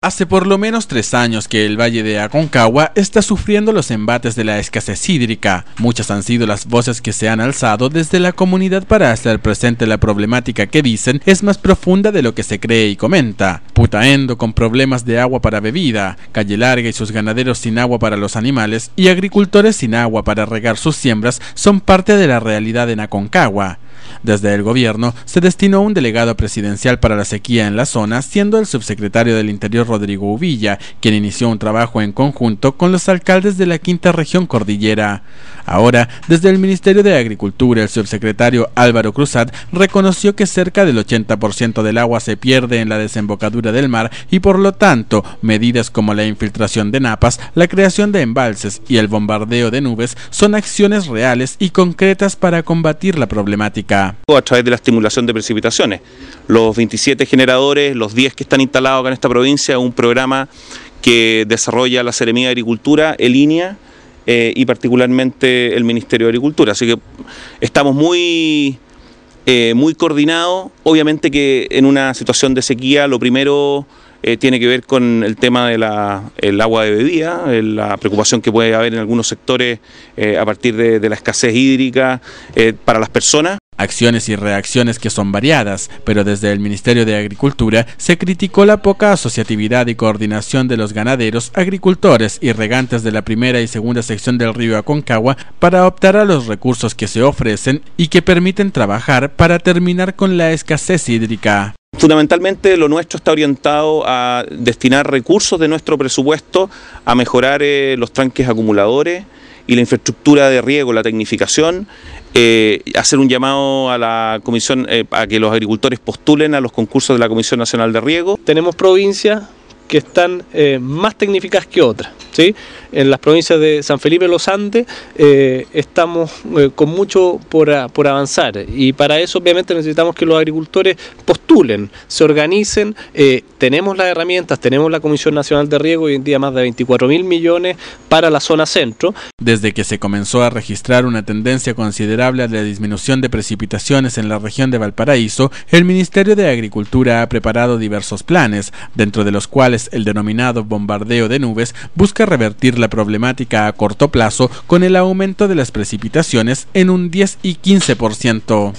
Hace por lo menos tres años que el Valle de Aconcagua está sufriendo los embates de la escasez hídrica. Muchas han sido las voces que se han alzado desde la comunidad para hacer presente la problemática que dicen es más profunda de lo que se cree y comenta. Putaendo con problemas de agua para bebida, Calle Larga y sus ganaderos sin agua para los animales y agricultores sin agua para regar sus siembras son parte de la realidad en Aconcagua. Desde el gobierno se destinó un delegado presidencial para la sequía en la zona, siendo el subsecretario del Interior Rodrigo Uvilla, quien inició un trabajo en conjunto con los alcaldes de la quinta región cordillera. Ahora, desde el Ministerio de Agricultura, el subsecretario Álvaro Cruzat reconoció que cerca del 80% del agua se pierde en la desembocadura del mar y por lo tanto, medidas como la infiltración de napas, la creación de embalses y el bombardeo de nubes son acciones reales y concretas para combatir la problemática o a través de la estimulación de precipitaciones. Los 27 generadores, los 10 que están instalados acá en esta provincia, un programa que desarrolla la Ceremía de Agricultura, el INEA, eh, y particularmente el Ministerio de Agricultura. Así que estamos muy, eh, muy coordinados. Obviamente que en una situación de sequía lo primero eh, tiene que ver con el tema del agua de bebida, la preocupación que puede haber en algunos sectores a partir de la escasez hídrica para las personas. Acciones y reacciones que son variadas, pero desde el Ministerio de Agricultura se criticó la poca asociatividad y coordinación de los ganaderos, agricultores y regantes de la primera y segunda sección del río Aconcagua para optar a los recursos que se ofrecen y que permiten trabajar para terminar con la escasez hídrica. Fundamentalmente lo nuestro está orientado a destinar recursos de nuestro presupuesto a mejorar eh, los tranques acumuladores, y la infraestructura de riego, la tecnificación, eh, hacer un llamado a la comisión eh, a que los agricultores postulen a los concursos de la Comisión Nacional de Riego. Tenemos provincias que están eh, más tecnificadas que otras. ¿sí? En las provincias de San Felipe y los Andes eh, estamos eh, con mucho por, por avanzar y para eso obviamente necesitamos que los agricultores postulen, se organicen, tenemos las herramientas, tenemos la Comisión Nacional de Riego hoy en día más de 24 mil millones para la zona centro. Desde que se comenzó a registrar una tendencia considerable a la disminución de precipitaciones en la región de Valparaíso, el Ministerio de Agricultura ha preparado diversos planes, dentro de los cuales el denominado bombardeo de nubes, busca revertir la problemática a corto plazo con el aumento de las precipitaciones en un 10 y 15%.